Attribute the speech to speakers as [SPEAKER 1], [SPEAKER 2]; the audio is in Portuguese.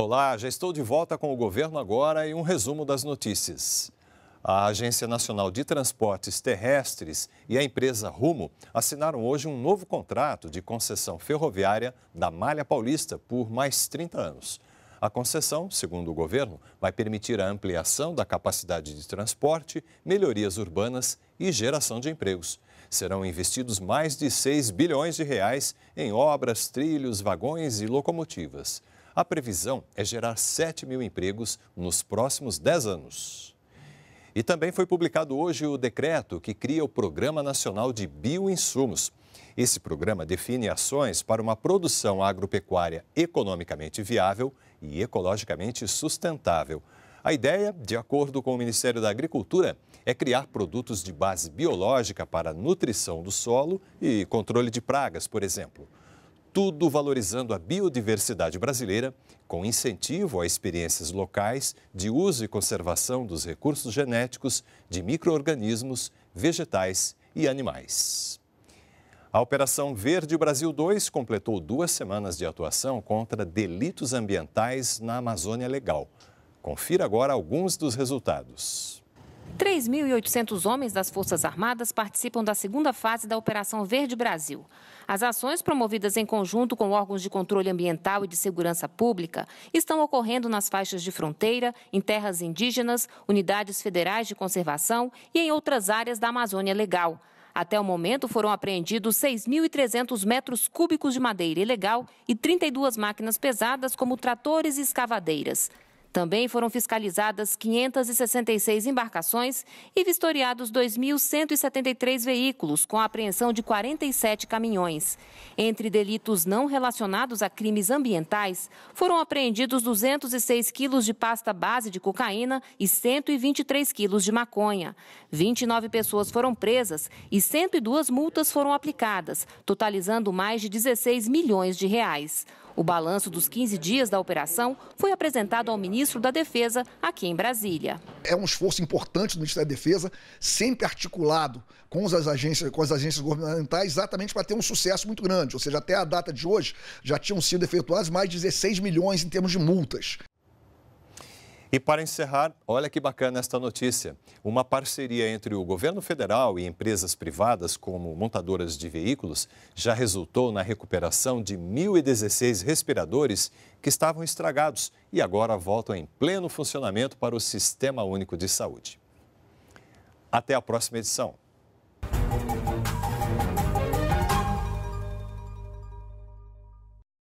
[SPEAKER 1] Olá, já estou de volta com o governo agora e um resumo das notícias. A Agência Nacional de Transportes Terrestres e a empresa Rumo assinaram hoje um novo contrato de concessão ferroviária da Malha Paulista por mais 30 anos. A concessão, segundo o governo, vai permitir a ampliação da capacidade de transporte, melhorias urbanas e geração de empregos. Serão investidos mais de 6 bilhões de reais em obras, trilhos, vagões e locomotivas. A previsão é gerar 7 mil empregos nos próximos 10 anos. E também foi publicado hoje o decreto que cria o Programa Nacional de Bioinsumos. Esse programa define ações para uma produção agropecuária economicamente viável e ecologicamente sustentável. A ideia, de acordo com o Ministério da Agricultura, é criar produtos de base biológica para nutrição do solo e controle de pragas, por exemplo tudo valorizando a biodiversidade brasileira, com incentivo a experiências locais de uso e conservação dos recursos genéticos de microorganismos, vegetais e animais. A Operação Verde Brasil 2 completou duas semanas de atuação contra delitos ambientais na Amazônia Legal. Confira agora alguns dos resultados.
[SPEAKER 2] 3.800 homens das Forças Armadas participam da segunda fase da Operação Verde Brasil. As ações promovidas em conjunto com órgãos de controle ambiental e de segurança pública estão ocorrendo nas faixas de fronteira, em terras indígenas, unidades federais de conservação e em outras áreas da Amazônia Legal. Até o momento, foram apreendidos 6.300 metros cúbicos de madeira ilegal e 32 máquinas pesadas, como tratores e escavadeiras. Também foram fiscalizadas 566 embarcações e vistoriados 2.173 veículos, com a apreensão de 47 caminhões. Entre delitos não relacionados a crimes ambientais, foram apreendidos 206 quilos de pasta base de cocaína e 123 quilos de maconha. 29 pessoas foram presas e 102 multas foram aplicadas, totalizando mais de 16 milhões de reais. O balanço dos 15 dias da operação foi apresentado ao ministro da Defesa aqui em Brasília.
[SPEAKER 3] É um esforço importante do Ministério da Defesa, sempre articulado com as agências, com as agências governamentais, exatamente para ter um sucesso muito grande. Ou seja, até a data de hoje já tinham sido efetuados mais 16 milhões em termos de multas.
[SPEAKER 1] E para encerrar, olha que bacana esta notícia. Uma parceria entre o governo federal e empresas privadas, como montadoras de veículos, já resultou na recuperação de 1.016 respiradores que estavam estragados e agora voltam em pleno funcionamento para o Sistema Único de Saúde. Até a próxima edição.